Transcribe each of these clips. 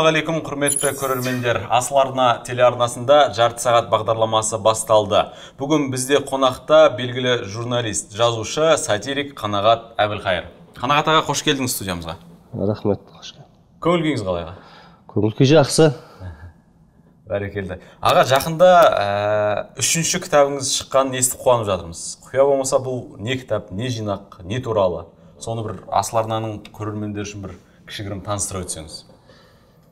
алейкум, құрметті көрермендер Асыларына телеарнасында жарты сағат бағдарламасы басталды бүгін бізде қонақта белгілі журналист жазушы сатирик қанағат әбілқайыр қанағат аға қош келдіңіз студиямызға рахмет қош көңіл күйіңіз қалай аға көңіл күй жақсы бәрекелді аға жақында ә, үшінші кітабыңыз шыққанын естіп қуанып жатырмыз құпия болмаса бұл не кітап не жинақ не туралы соны бір асыл арнаның көрермендері үшін бір кішігірім таныстыра өтсеңіз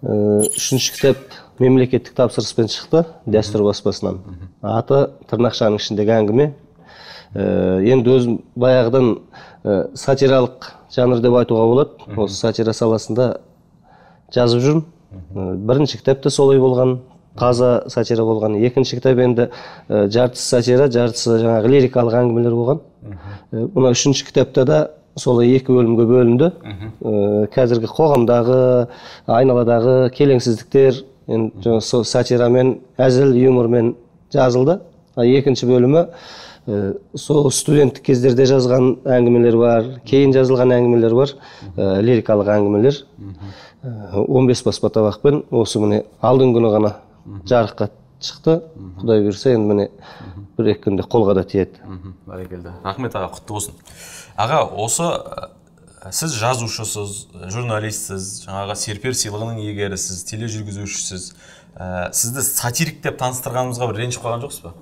э, үшінші кітап мемлекеттік тапсырыспен шықты дәстүр баспасынан аты тырнақшаның ішіндегі әңгіме ә, енді өзім баяғыдан ә, сатиралық жанр деп айтуға болады осы сатира саласында жазып жүрмін бірінші кітап та солай болған таза сатира болған екінші кітап енді ә, жартысы сатира жартысы жаңағы лирикалық әңгімелер болған мына үшінші кітапта да солай екі бөлімге бөлінді ә, қазіргі қоғамдағы айналадағы келеңсіздіктер енді сол сатирамен әзіл юмормен жазылды екінші бөлімі ә, сол студенттік кездерде жазған әңгімелер бар кейін жазылған әңгімелер бар ә, лирикалық әңгімелер 15 э, бес баспа табақпен осы міне алдыңғы күні ғана жарыққа шықты құдай бұйырса енді міне бір екі күнде қолға да тиеді бәрекелді рахмет аға құтты болсын аға осы сіз жазушысыз журналистсіз жаңағы серпер сыйлығының иегерісіз тележүргізушісіз ә, сізді сатирик деп таныстырғанымызға бір ренжіп қалған жоқсыз ба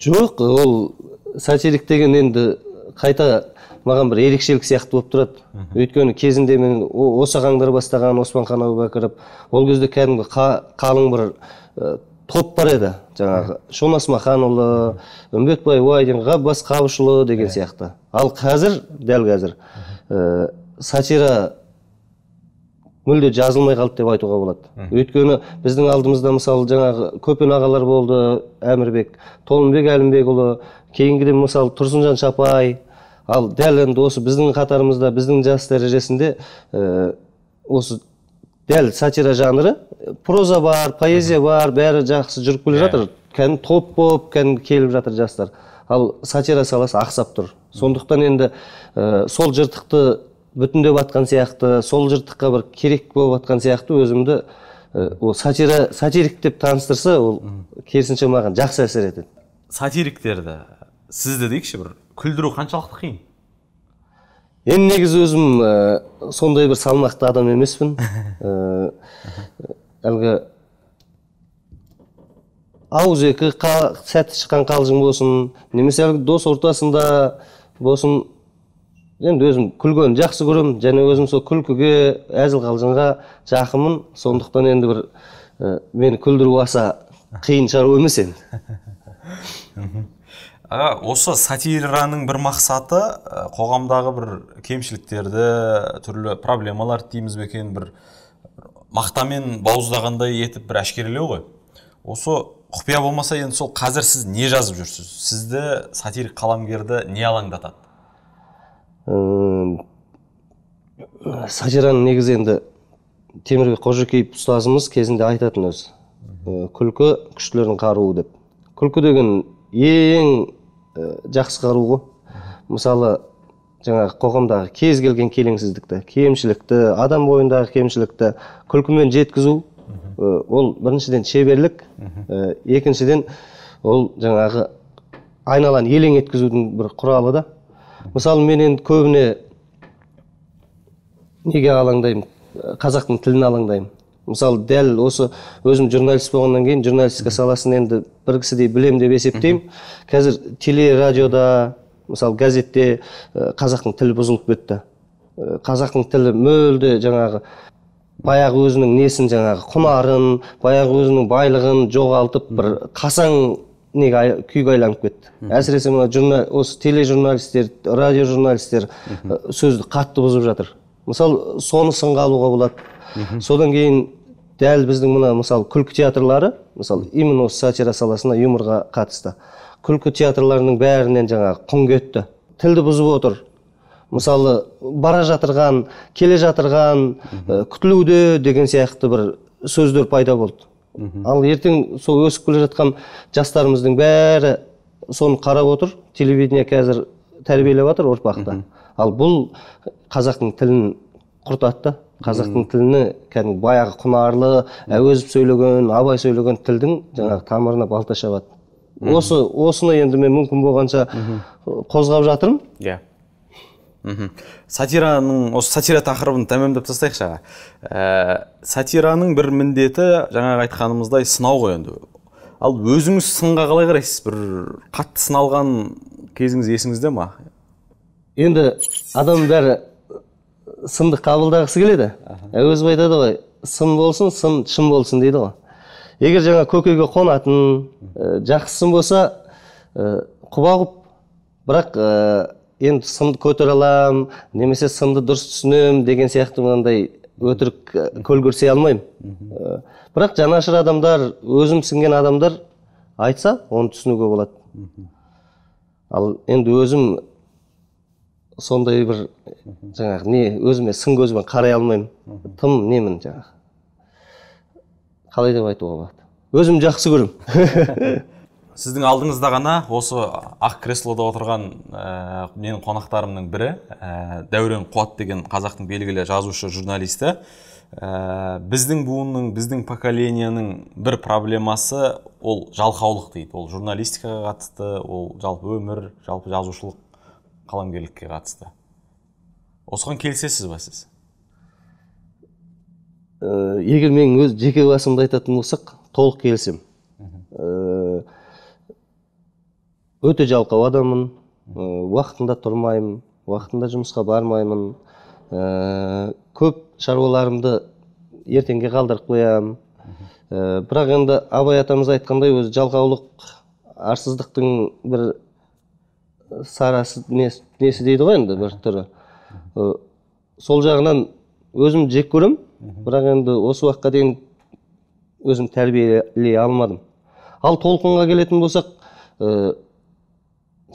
жоқ ол сатирик деген енді қайта маған бір ерекшелік сияқты болып тұрады өйткені кезінде мен осы ағаңдар бастаған оспанхан әубәкіров ол кезде кәдімгі қалың бір топ бар еді жаңағы шонас асмаханұлы үмбетбай уайдин ғаббас қабышұлы деген сияқты ал қазір дәл қазір ә, сатира мүлде жазылмай қалды деп айтуға болады өйткені біздің алдымызда мысалы жаңағы көпен ағалар болды әмірбек толымбек әлімбекұлы кейінгіде мысалы тұрсынжан шапай ал дәл енді осы біздің қатарымызда біздің жас дәрежесінде ә, осы дәл сатира жанры проза бар поэзия бар бәрі жақсы жүріп келе иә. жатыр кәдімгі топ болып кәдімгі келіп жатыр жастар ал сатира саласы ақсап тұр сондықтан енді ә, сол жыртықты бүтіндеп жатқан сияқты сол жыртыққа бір керек болып жатқан сияқты өзімді ол сатира сатирик деп таныстырса ол керісінше маған жақсы әсер етеді сатириктерді сізді дейікші бір күлдіру қаншалықты қиын мен негізі өзім сондай бір салмақты адам емеспін ә, әлгі ауыз екі сәті шыққан қалжың болсын немесе әлгі дос ортасында болсын енді өзім күлгенді жақсы көремін және өзім сол күлкіге әзіл қалжыңға жақынмын сондықтан енді бір мені күлдіру аса қиын шаруа емес енді осы сатираның бір мақсаты қоғамдағы бір кемшіліктерді түрлі проблемаларды дейміз бе екен бір мақтамен бауыздағандай етіп бір әшкерелеу ғой осы құпия болмаса енді сол қазір сіз не жазып жүрсіз сізді сатирик қаламгерді не алаңдатады ыыы сатираның негізі енді темірбек қожакеев ұстазымыз кезінде айтатын өзі э, күлкі күштілердің қаруы деп күлкі деген ең э, жақсы қару ғой мысалы жаңағы қоғамдағы кез келген келеңсіздікті кемшілікті адам бойындағы кемшілікті күлкімен жеткізу э, ол біріншіден шеберлік ә, екіншіден ол жаңағы айналаны елең еткізудің бір құралы да мысалы мен енді көбіне неге алаңдаймын қазақтың тіліне алаңдаймын мысалы дәл осы өзім журналист болғаннан кейін журналистика саласын енді бір кісідей білем деп есептеймін қазір телерадиода мысалы газетте э, қазақтың тілі бұзылып кетті э, қазақтың тілі мүлде жаңағы баяғы өзінің несін жаңағы құнарын баяғы өзінің байлығын жоғалтып бір қасаң неге күйге айналып кетті әсіресе мына осы тележурналистер радиожурналистер сөзді қатты бұзып жатыр мысалы соны сынға алуға болады содан кейін дәл біздің мына мысалы күлкі театрлары мысалы именно осы сатира саласына юморға қатысты күлкі театрларының бәрінен жаңа құн кетті тілді бұзып отыр мысалы бара жатырған келе жатырған күтілуде деген сияқты бір сөздер пайда болды ал ертең сол өсіп келе жатқан жастарымыздың бәрі соны қарап отыр телевидение қазір жатыр ұрпақты ал бұл қазақтың тілін құртады да қазақтың тіліне кәдімгі баяғы құнарлы әуезов сөйлеген абай сөйлеген тілдің жаңағы тамырына балта шабады осы осыны енді мен мүмкін болғанша қозғап жатырмын иә сатираның осы сатира тақырыбын тәмамдап тастайықшы аға ә, сатираның бір міндеті жаңа айтқанымыздай сынау ғой енді ал өзіңіз сынға қалай қарайсыз бір қатты сыналған кезіңіз есіңізде ма енді адам бәрі сынды қабылдағысы келеді әуезов айтады ғой сын болсын сын шын болсын дейді ғой егер жаңа көкейге қонатын ә, жақсы сын болса ә, құба құп бірақ ә, енді сынды көтере аламын немесе сынды дұрыс түсінемін деген сияқты мынандай өтірік э, көл көрсей алмаймын э, бірақ жанашыр адамдар өзім сіңген адамдар айтса оны түсінуге болады ал енді өзім сондай бір жаңағы не өзіме сын көзбен қарай алмаймын тым немін жаңағы қалай деп айтуға болады өзім жақсы көремін сіздің алдыңызда ғана осы ақ креслода отырған ә, менің қонақтарымның бірі ә, дәурен қуат деген қазақтың белгілі жазушы журналисті ә, біздің буынның біздің поколениенің бір проблемасы ол жалқаулық дейді ол журналистикаға қатысты ол жалпы өмір жалпы жазушылық қаламгерлікке қатысты осыған келісесіз ба сіз ә, егер менің өз жеке басымды айтатын болсақ толық келісемін өте жалқау адаммын уақытында тұрмаймын уақытында жұмысқа бармаймын ә, көп шаруаларымды ертеңге қалдырып қоямын ыыы бірақ енді абай атамыз айтқандай өзі жалқаулық арсыздықтың бір сарасы несі, дейді ғой енді бір түрі сол жағынан өзім жек көремін бірақ енді осы уақытқа дейін өзім тәрбиелей алмадым ал толқынға келетін болсақ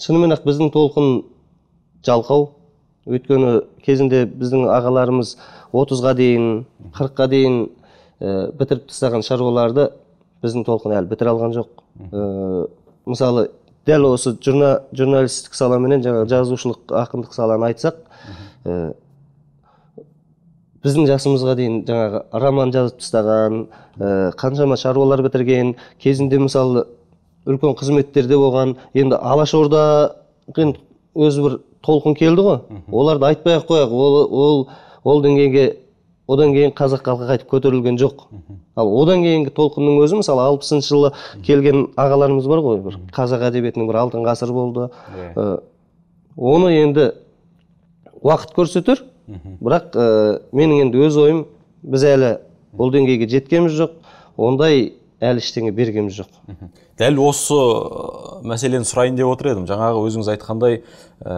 шынымен ақ біздің толқын жалқау өйткені кезінде біздің ағаларымыз отызға дейін қырыққа дейін ә, бітіріп тастаған шаруаларды біздің толқын әлі бітіре алған жоқ ыыы мысалы дәл осы журналистік сала менен жаңағы жазушылық ақындық саланы айтсақ ә, біздің жасымызға дейін жаңағы роман жазып тастаған ә, қаншама шаруалар бітірген кезінде мысалы үлкен қызметтерде болған енді орда орда өзі бір толқын келді ғой оларды айтпай ақ қояйық ол ол ол деңгейге одан кейін қазақ халқы қайтып көтерілген жоқ ал одан кейінгі толқынның өзі мысалы алпысыншы жылы келген ағаларымыз бар ғой бір қазақ әдебиетінің бір алтын ғасыры болды иә. оны енді уақыт көрсетер бірақ менің енді өз ойым біз әлі ол деңгейге жеткеніміз жоқ ондай әлі ештеңе бергеміз жоқ дәл осы э, мәселені сұрайын деп отыр едім жаңағы өзіңіз айтқандай ә,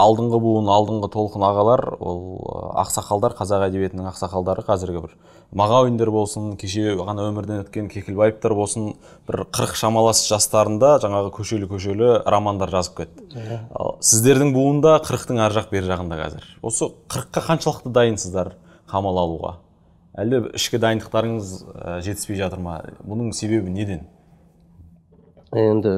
алдыңғы буын алдыңғы толқын ағалар ол э, ақсақалдар қазақ әдебиетінің ақсақалдары қазіргі бір мағауиндер болсын кеше ғана өмірден өткен кекілбаевтар болсын бір қырық шамалас жастарында жаңағы көшелі көшелі романдар жазып кетті сіздердің буында қырықтың ар жақ бер жағында қазір осы қырыққа қаншалықты дайынсыздар қамал алуға әлде ішкі дайындықтарыңыз э, жетіспей жатыр ма бұның себебі неден енді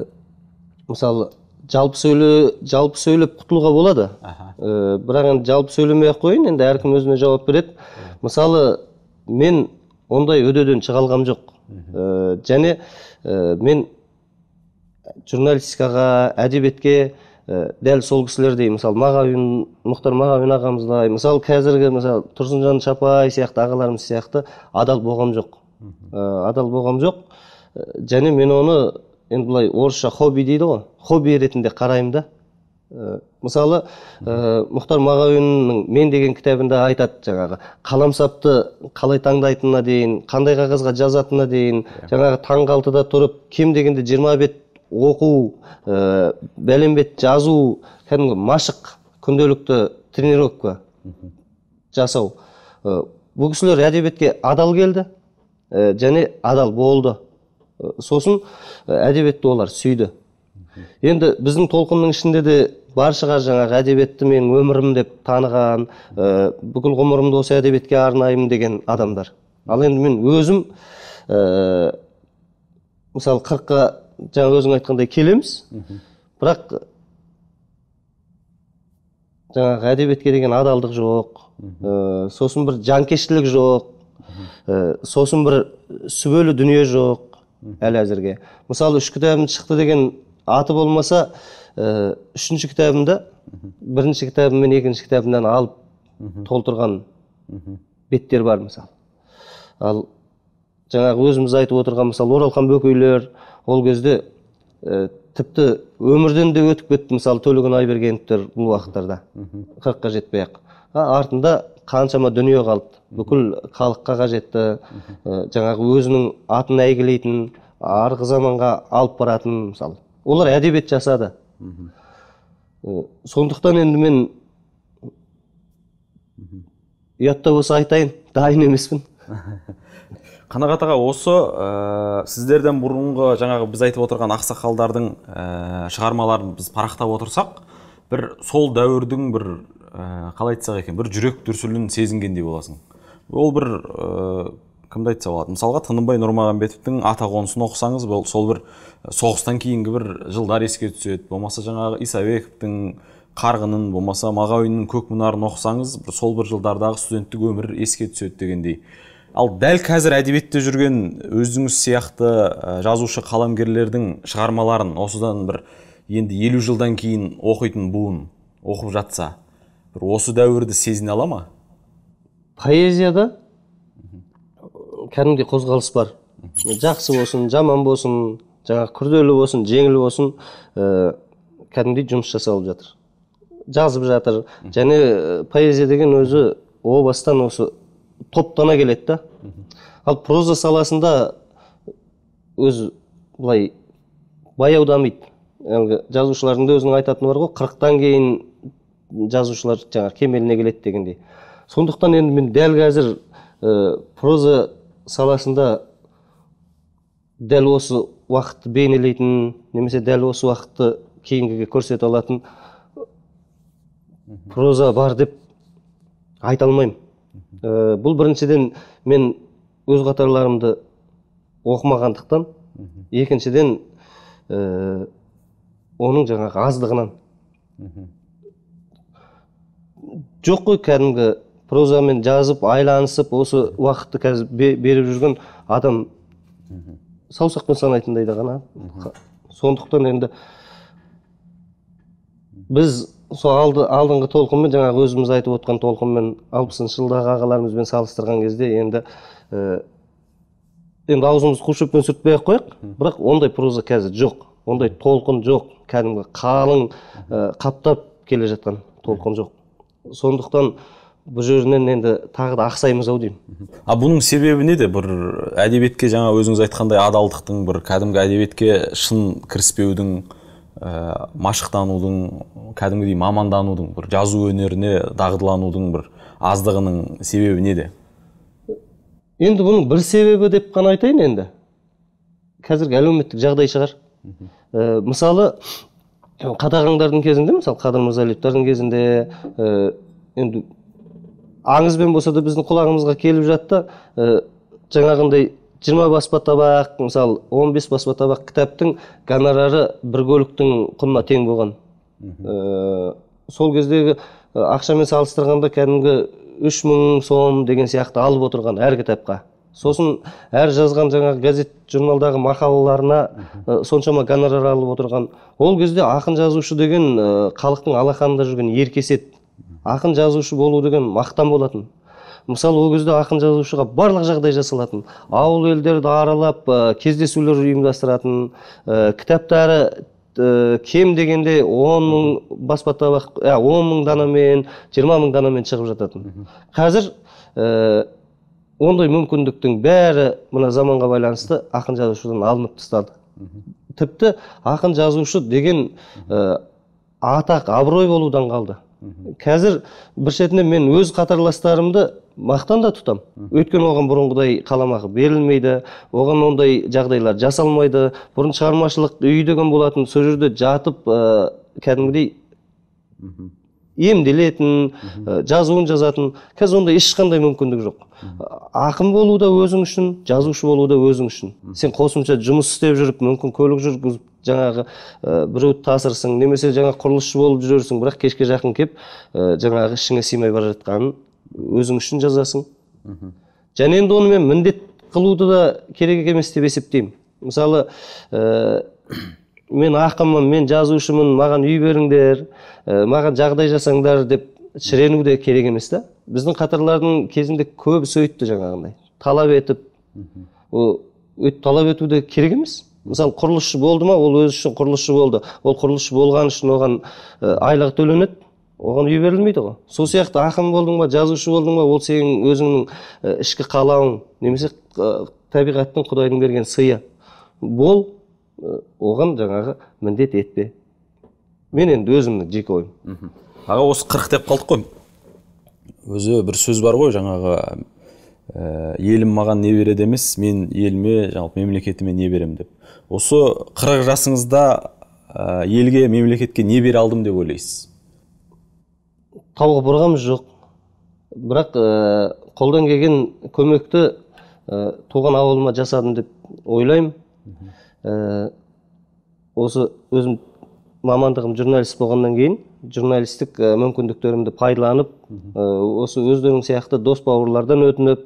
мысалы жалпы сөйле жалпы сөйлеп құтылуға болады ә, бірақ енді жалпы сөйлемей ақ қояйын енді әркім өзіне жауап береді мысалы мен ондай үдеден шыға алғам жоқ ә, және ә, мен журналистикаға әдебиетке ә, дәл сол кісілердей мысалы мағауин мұхтар мағауин ағамыздай мысалы қазіргі мысалы тұрсынжан шапай сияқты ағаларымыз сияқты адал болғам жоқ ә, адал болғам жоқ э, және мен оны енді былай орысша хобби дейді ғой хобби ретінде қараймын да ә, мысалы ә, мұхтар мағауиннің мен деген кітабында айтады жаңағы қаламсапты қалай таңдайтынына дейін қандай қағазға жазатынына дейін иә. жаңағы таңғы алтыда тұрып кем дегенде жиырма бет оқу ыыы э, бәленбет жазу кәдімгі машық күнделікті тренировка жасау ы э, бұл кісілер әдебиетке адал келді э, және адал болды сосын әдебиетті олар сүйді енді біздің толқынның ішінде де бар шығар жаңағы әдебиетті менің өмірім деп таныған ә, бүкіл ғұмырымды осы әдебиетке арнаймын деген адамдар ал енді мен өзім ә, мысалы қырыққа жаңа өзің айтқандай келеміз бірақ жаңағы әдебиетке деген адалдық жоқ ә, сосын бір жанкештілік жоқ э, сосын бір сүбелі дүние жоқ әлі әзірге мысалы үш кітабым шықты деген аты болмаса ыыы э, үшінші кітабымды бірінші кітабым мен екінші кітабымнан алып толтырған беттер бар мысалы ал жаңағы өзіміз айтып отырған мысалы оралхан бөкейлер ол кезде ә, тіпті өмірден де өтіп кетті мысалы төлеген айбергеновтер бұл уақыттарда қырыққа жетпей ақ артында қаншама дүние қалды бүкіл халыққа қажетті ә, жаңағы өзінің атын әйгілейтін арғы заманға алып баратын мысалы олар әдебиет жасады ә, сондықтан енді мен ұят болса айтайын дайын емеспін қанағат аға осы ә, сіздерден бұрынғы жаңағы біз айтып отырған ақсақалдардың ә, шығармаларын біз парақтап отырсақ бір сол дәуірдің бір ә, қалай айтсақ екен бір жүрек дүрсілін сезінгендей боласың ол бір ә, кімді айтса болады мысалға тынымбай нұрмағамбетовтің ата қонысын оқысаңыз бұл, сол бір соғыстан кейінгі бір жылдар еске түседі болмаса жаңағы исабековтің қарғынын болмаса мағауиннің көк мұнарын оқысаңыз сол бір жылдардағы студенттік өмір еске түседі дегендей ал дәл қазір әдебиетте жүрген өзіңіз сияқты э, жазушы қаламгерлердің шығармаларын осыдан бір енді елу жылдан кейін оқитын буын оқып жатса бір осы дәуірді сезіне ала ма поэзияда кәдімгідей қозғалыс бар жақсы болсын жаман болсын жаңағы күрделі болсын жеңіл болсын ыыы э, кәдімгідей жұмыс жасалып жатыр жазып жатыр және э, поэзия деген өзі о бастан осы топтана келеді да ал проза саласында өзі былай баяу дамиды әлгі жазушылардың да өзінің айтатыны бар ғой қырықтан кейін жазушылар жаңағы кемеліне келеді дегендей сондықтан енді мен дәл қазір ә, проза саласында дәл осы уақытты бейнелейтін немесе дәл осы уақытты кейінгіге көрсете алатын проза бар деп айта алмаймын ә, бұл біріншіден мен өз қатарларымды оқымағандықтан екіншіден ә, оның жаңағы аздығынан жоқ қой кәдімгі прозамен жазып айланысып осы уақытты қазір беріп жүрген адам саусақпен санайтындай да ғана сондықтан енді біз сол алды, алдыңғы толқынмен жаңағы өзіміз айтып отқан толқынмен алпысыншы жылдағы ағаларымызбен салыстырған кезде енді ә, енді аузымызды қу шөппен сүртпей ақ қояйық бірақ ондай проза қазір жоқ ондай толқын жоқ кәдімгі қалың ә, қаптап келе жатқан толқын жоқ сондықтан бұл жерінен енді тағы да ақсаймыз ау деймін а бұның себебі неде бір әдебиетке жаңа өзіңіз айтқандай адалдықтың бір кәдімгі әдебиетке шын кіріспеудің ә, машықтанудың кәдімгідей маманданудың бір жазу өнеріне дағдыланудың бір аздығының себебі неде енді бұның бір себебі деп қана айтайын енді қазіргі әлеуметтік жағдай шығар ә, мысалы қатағаңдардың кезінде мысалы қадыр мырзалиевтардың кезінде ә, енді аңызбен болса да біздің құлағымызға келіп жатты ә, жаңағындай жиырма баспа табақ мысалы он бес баспа табақ кітаптың гонорары бір көліктің құнына тең болған ыыы э, сол кездегі э, ақшамен салыстырғанда кәдімгі үш мың сом деген сияқты алып отырған әр кітапқа сосын әр жазған жаңағы газет журналдағы мақалаларына ә, соншама гонорар алып отырған ол кезде ақын жазушы деген халықтың алақанында жүрген еркесет ақын жазушы болу деген мақтан болатын мысалы ол кезде ақын жазушыға барлық жағдай жасалатын ауыл елдерді аралап ә, кездесулер ұйымдастыратын э, кітаптары э, кем дегенде он мың баспа табақ ә, он мың данамен жиырма мың данамен шығып жататын қазір ә, ондай мүмкіндіктің бәрі мына заманға байланысты ақын жазушыдан алынып тастады тіпті ақын жазушы деген ә, атақ абырой болудан қалды қазір бір шетінен мен өз қатарластарымды мақтан да тұтамын өйткені оған бұрынғыдай қаламақы берілмейді оған ондай жағдайлар жасалмайды бұрын шығармашылық үй деген болатын сол жерде жатып ыыы кәдімгідей емделетін ә, жазуын жазатын қазір ондай ешқандай мүмкіндік жоқ ақын болу да өзің үшін жазушы болу да өзің үшін сен қосымша жұмыс істеп жүріп мүмкін көлік жүргізіп жаңағы ә, біреуді тасырсың немесе жаңа құрылысшы болып жүрерсің бірақ кешке жақын кеп, ә, жаңағы ішіңе сыймай бара жатқанын өзің үшін жазасың және енді оны мен міндет қылуды да керек емес деп есептеймін мысалы мен ақынмын мен жазушымын маған үй беріңдер ә, маған жағдай жасаңдар деп шірену де керек емес та біздің қатарлардың кезінде көбі сөйтті жаңағындай талап етіп ол талап ету де керек емес мысалы құрылысшы болды ма ол өзі үшін құрылысшы болды ол құрылысшы болған үшін оған э, айлық төленеді оған үй берілмейді ғой сол сияқты ақын болдың ба жазушы болдың ба ол сенің өзіңнің э, ішкі қалауың немесе табиғаттың құдайдың берген сыйы бол оған жаңағы міндет етпе мен енді өзімнің жеке ойым аға осы қырық деп қалдық қой өзі бір сөз бар ғой жаңағы ә, елім маған не береді емес мен еліме жалпы мемлекетіме не беремін деп осы қырық жасыңызда ә, елге мемлекетке не бере алдым деп ойлайсыз тауға бұрғамыз жоқ бірақ ә, қолдан келген көмекті ә, туған ауылыма жасадым деп ойлаймын Э, осы өзім мамандығым журналист болғаннан кейін журналистік э, мүмкіндіктерімді пайдаланып э, осы өздерің сияқты дос бауырлардан өтініп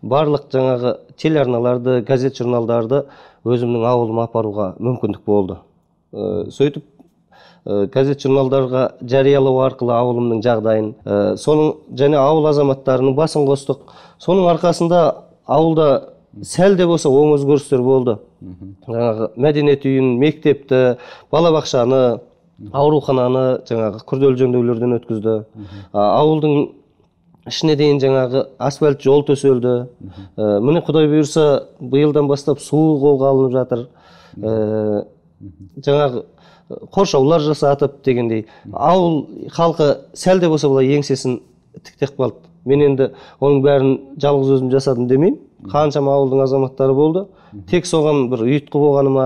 барлық жаңағы телеарналарды газет журналдарды өзімнің ауылыма апаруға мүмкіндік болды ә, сөйтіп ә, газет журналдарға жариялау арқылы ауылымның жағдайын ә, соның және ауыл азаматтарының басын қостық соның арқасында ауылда сәл де болса оң өзгерістер болды жаңағы мәдениет үйін мектепті балабақшаны аурухананы жаңағы күрделі жөндеулерден өткізді ауылдың ішіне дейін жаңағы асфальт жол төселді ә, міне құдай бұйырса биылдан бастап су қолға алынып жатыр ә, жаңағы қоршаулар жасатып дегендей ауыл халқы сәл де болса былай еңсесін тіктеп қалды мен енді оның бәрін жалғыз өзім жасадым демеймін қаншама ауылдың азаматтары болды тек соған бір ұйытқы болғаныма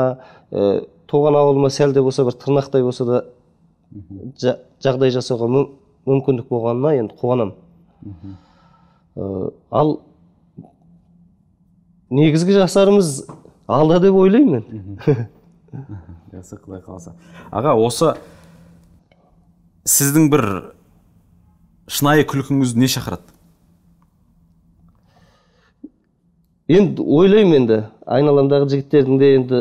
ә, туған ауылыма сәл де болса бір тырнақтай болса да жағдай жасауға мүмкіндік болғанына енді қуанамын ә, ал негізгі жасарымыз алда деп ойлаймын мен жақсы құдай қаласа аға осы сіздің бір шынайы күлкіңіз не шақырады енді ойлаймын енді айналамдағы жігіттердің де енді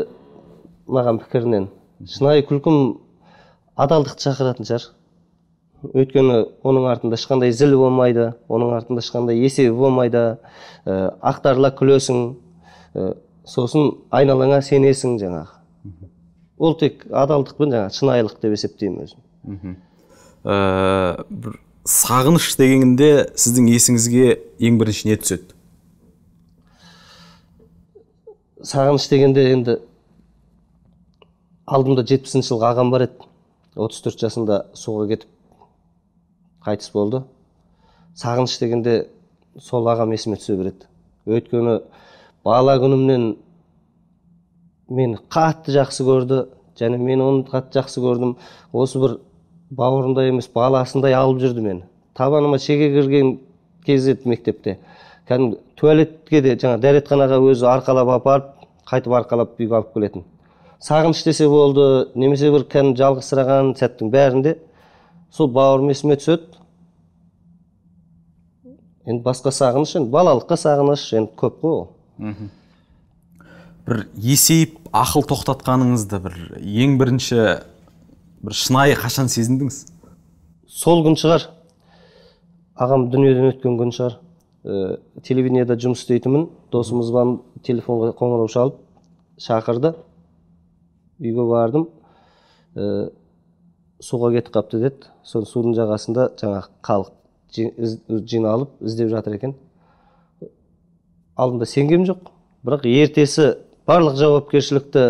маған пікірінен шынайы күлкім адалдықты шақыратын шығар өйткені оның артында ешқандай зіл болмайды оның артында ешқандай есебі болмайды ә, ақтарыла күлесің ә, сосын айналаңа сенесің жаңағы ол тек адалдық пен жаңағы шынайылық деп есептеймін өзім ә, бір сағыныш дегенде сіздің есіңізге ең бірінші не түседі сағыныш дегенде енді алдымда жетпісінші жылғы ағам бар еді отыз төрт жасында суға кетіп қайтыс болды сағыныш дегенде сол ағам есіме түсе береді өйткені бала күнімнен мені қатты жақсы көрді және мен оны қатты жақсы көрдім осы бір бауырындай емес баласындай алып жүрді мені табаныма шеге кірген кез еді мектепте кәдімгі туалетке де жаңағы дәретханаға өзі арқалап апарып қайтып арқалап үйге алып келетін сағыныш десе болды немесе бір кәдімгі жалғызсыраған сәттің бәрінде сол бауырым есіме түседі енді басқа сағыныш енді балалыққа сағыныш енді көп қой ол бір есейіп ақыл тоқтатқаныңызды бір ең бірінші бір шынайы қашан сезіндіңіз сол күн шығар ағам дүниеден өткен күн шығар ә, телевидениеда жұмыс істейтінмін досымыз бар телефонға қоңырау шалып шақырды үйге бардым ә, суға кетіп қалыпты деді сол судың жағасында жаңағы халық жиналып іздеп жатыр екен алдында сенгем жоқ бірақ ертесі барлық жауапкершілікті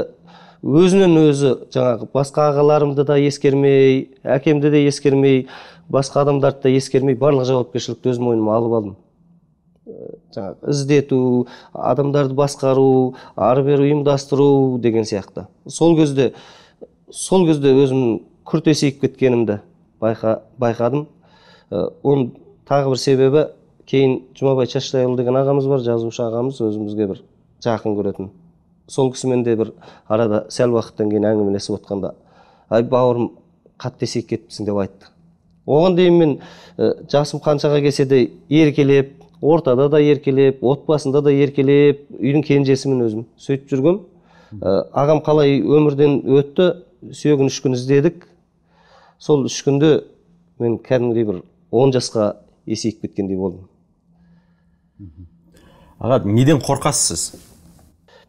өзінен өзі жаңағы басқа ағаларымды да ескермей әкемді де ескермей басқа адамдарды да ескермей барлық жауапкершілікті өз мойныма алып алдым жаңағы іздету адамдарды басқару ары бері ұйымдастыру деген сияқты сол кезде сол кезде өзім күрт есейіп кеткенімді байқа, байқадым оның тағы бір себебі кейін жұмабай шаштайұлы деген ағамыз бар жазушы ағамыз өзімізге бір жақын көретін сол кісімен де бір арада сәл уақыттан кейін әңгімелесіп отқанда ай бауырым қатты есейіп кетіпсің деп айтты оған дейін мен ә, жасым қаншаға келсе де еркелеп ортада да еркелеп отбасында да еркелеп үйдің кенжесімін өзім сөйтіп жүргем ә, э, ағам қалай өмірден өтті сүйегін үш күн іздедік сол үш күнде мен кәдімгідей бір он жасқа есейіп кеткендей болдым аға неден қорқасыз сіз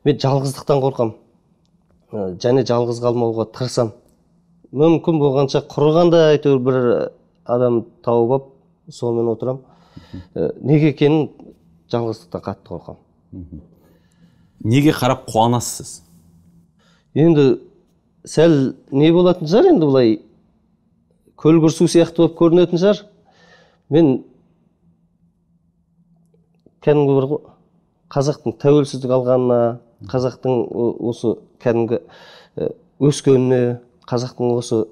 мен жалғыздықтан қорқам э, және жалғыз қалмауға тырысам мүмкін болғанша құрығанда әйтеуір бір э, адам тауып алып сонымен отырамын неге екенін жалғыздықтан қатты қорқамын неге қарап қуанасыз енді сәл не болатын шығар енді былай көл көрсу сияқты болып көрінетін шығар мен кәдімгі бір қазақтың тәуелсіздік алғанына қазақтың осы кәдімгі өскеніне қазақтың осы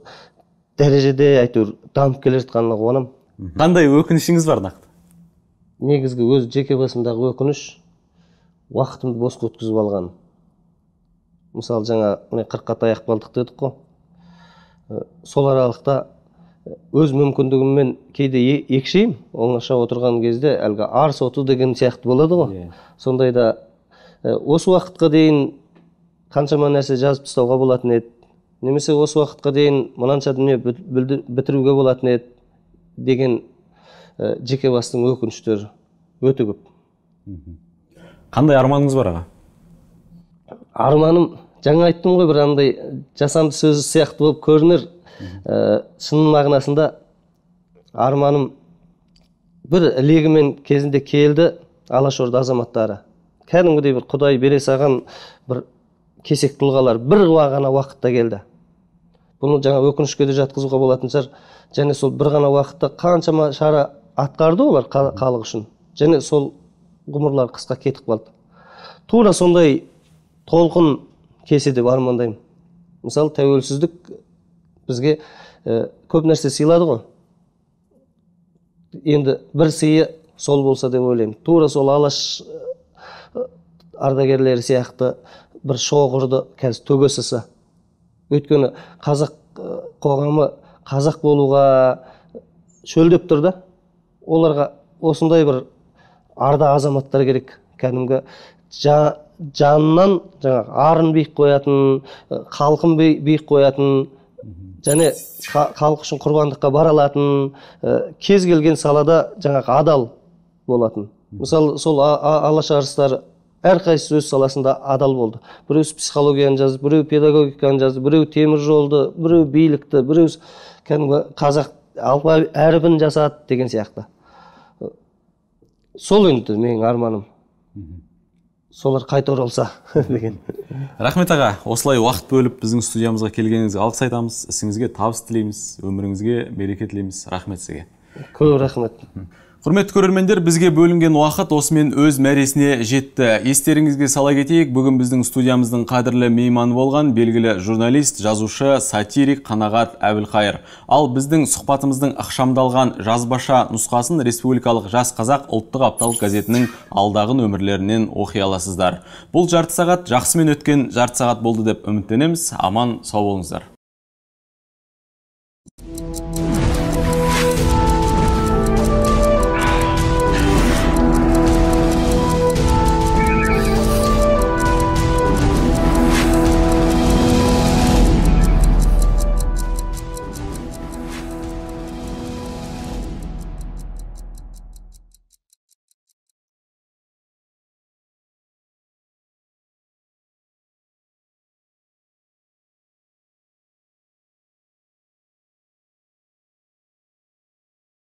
дәрежеде әйтеуір дамып келе жатқанына қуанамын қандай өкінішіңіз бар нақты негізгі өз жеке басымдағы өкініш уақытымды босқа өткізіп алған мысалы жаңа міне қырыққа таяқ қалдық дедік қой э, сол аралықта э, өз мүмкіндігіммен кейде екшеймін оңаша отырған кезде әлгі арс оту деген сияқты болады ғой yeah. Иә. сондайда э, осы уақытқа дейін қаншама нәрсе жазып тастауға болатын еді немесе осы уақытқа дейін мынанша дүние бітіруге болатын еді деген Э, жеке бастың өкініштері өте көп қандай арманыңыз бар аға арманым жаңа айттым ғой бір андай жасанды сөз сияқты болып көрінер ә, э, шын мағынасында арманым бір легімен кезінде келді алашорда азаматтары кәдімгідей бір құдай бере саған бір кесек тұлғалар бір ғана уақытта келді бұны жаңа өкінішке де жатқызуға болатын шығар және сол бір ғана уақытта қаншама шара атқарды олар халық үшін және сол ғұмырлары қысқа кетіп қалды тура сондай толқын келсе деп армандаймын мысалы тәуелсіздік бізге ә, көп нәрсе сыйлады ғой енді бір сыйы сол болса деп ойлаймын тура сол алаш ардагерлері сияқты бір шоғырды қазір төге салса өйткені қазақ қоғамы қазақ болуға шөлдеп тұр да оларға осындай бір арда азаматтар керек кәдімгі жа, жанынан жаңағы арын биік қоятын халқын биік қоятын және халық үшін құрбандыққа бара алатын ә, кез келген салада жаңағы адал болатын мысалы сол алаш арыстары әрқайсысы өз саласында адал болды біреусі психологияны жазды біреу педагогиканы жазды біреу темір жолды біреу билікті біреу кәдімгі қазақ әрбін жасады деген сияқты сол енді менің арманым солар қайта оралса деген рахмет аға осылай уақыт бөліп біздің студиямызға келгеніңізге алғыс айтамыз ісіңізге табыс тілейміз өміріңізге береке тілейміз рахмет сізге көп рахмет құрметті көрермендер бізге бөлінген уақыт осымен өз мәресіне жетті естеріңізге сала кетейік бүгін біздің студиямыздың қадірлі мейманы болған белгілі журналист жазушы сатирик қанағат әбілқайыр ал біздің сұхбатымыздың ықшамдалған жазбаша нұсқасын республикалық жас қазақ ұлттық апталық газетінің алдағы нөмірлерінен оқи аласыздар бұл жарты сағат жақсымен өткен жарты сағат болды деп үміттенеміз аман сау болыңыздар